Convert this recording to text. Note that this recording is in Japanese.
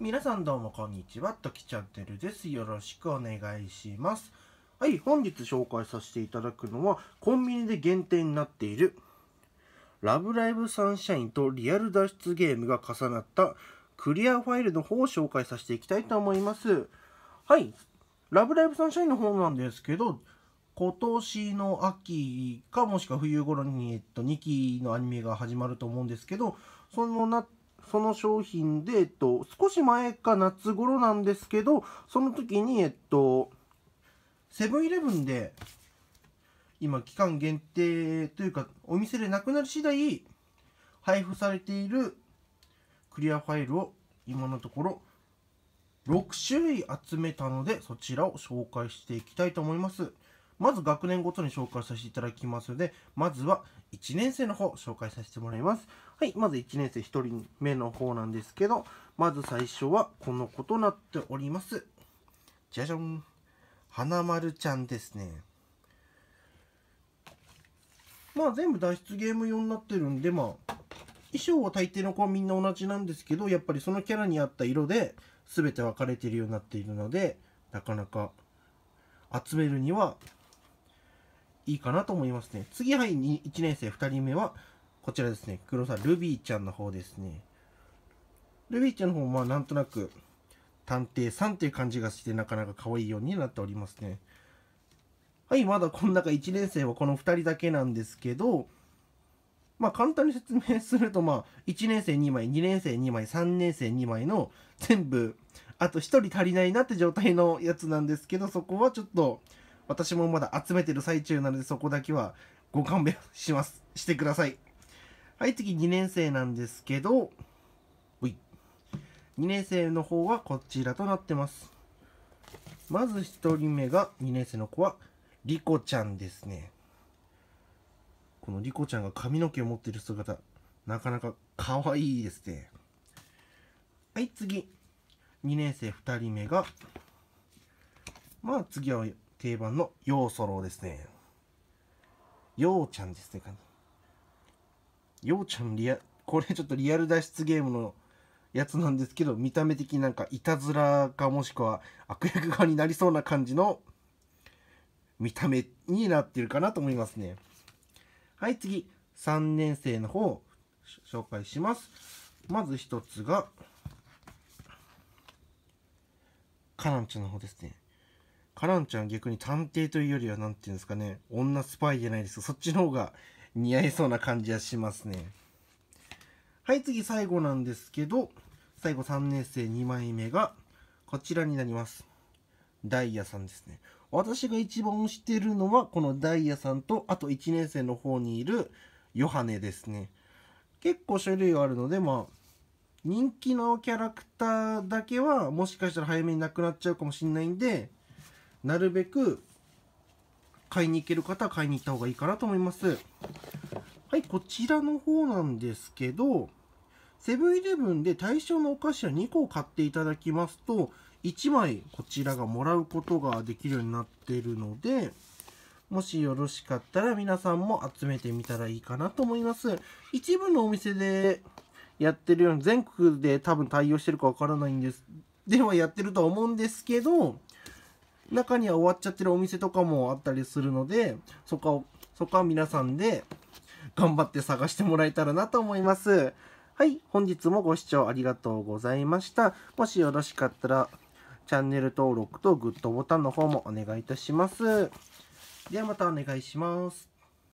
皆さんどうもこんにちは、ときチャンネルです。よろしくお願いします。はい、本日紹介させていただくのは、コンビニで限定になっている、ラブライブサンシャインとリアル脱出ゲームが重なったクリアファイルの方を紹介させていきたいと思います。はい、ラブライブサンシャインの方なんですけど、今年の秋かもしくは冬頃に、えっと、2期のアニメが始まると思うんですけど、そのなっその商品で、えっと、少し前か夏頃なんですけど、その時に、えっと、セブンイレブンで、今、期間限定というか、お店でなくなる次第、配布されているクリアファイルを今のところ6種類集めたのでそちらを紹介していきたいと思います。まず学年ごとに紹介させていただきますので、まずは1年生の方紹介させてもらいます。はい、まず1年生1人目の方なんですけど、まず最初はこの子となっております。じゃじゃん。花丸ちゃんですね。まあ全部脱出ゲーム用になってるんで、まあ、衣装は大抵の子はみんな同じなんですけど、やっぱりそのキャラに合った色で全て分かれてるようになっているので、なかなか集めるにはいいかなと思いますね。次、はい、1年生2人目は、こちらですね。黒沢ルビーちゃんの方ですね。ルビーちゃんの方も、まあ、なんとなく、探偵さんという感じがして、なかなか可愛いようになっておりますね。はい、まだこの中1年生はこの2人だけなんですけど、まあ簡単に説明すると、まあ1年生2枚、2年生2枚、3年生2枚の全部、あと1人足りないなって状態のやつなんですけど、そこはちょっと私もまだ集めてる最中なのでそこだけはご勘弁します。してください。はい、次2年生なんですけど、2年生の方はこちらとなってます。まず1人目が2年生の子は、リコちゃんですね。このリコちゃんが髪の毛を持ってる姿、なかなか可愛いですね。はい、次。2年生2人目が、まあ次は定番のヨウソロですね。ヨウちゃんですね、かヨウちゃんリア、これちょっとリアル脱出ゲームのやつなんですけど、見た目的になんかいたずらかもしくは悪役側になりそうな感じの見た目になってるかなと思いますね。はい、次、3年生の方、紹介します。まず一つが、かなンちゃんの方ですね。カランちゃん逆に探偵というよりは何て言うんですかね女スパイじゃないですけどそっちの方が似合いそうな感じはしますねはい次最後なんですけど最後3年生2枚目がこちらになりますダイヤさんですね私が一番推してるのはこのダイヤさんとあと1年生の方にいるヨハネですね結構種類があるのでまあ人気のキャラクターだけはもしかしたら早めになくなっちゃうかもしんないんでなるべく買いに行ける方は買いに行った方がいいかなと思います。はい、こちらの方なんですけど、セブンイレブンで対象のお菓子は2個買っていただきますと、1枚こちらがもらうことができるようになっているので、もしよろしかったら皆さんも集めてみたらいいかなと思います。一部のお店でやってるように、全国で多分対応してるかわからないんです。ではやってるとは思うんですけど、中には終わっちゃってるお店とかもあったりするので、そこを、そこは皆さんで頑張って探してもらえたらなと思います。はい、本日もご視聴ありがとうございました。もしよろしかったら、チャンネル登録とグッドボタンの方もお願いいたします。ではまたお願いします。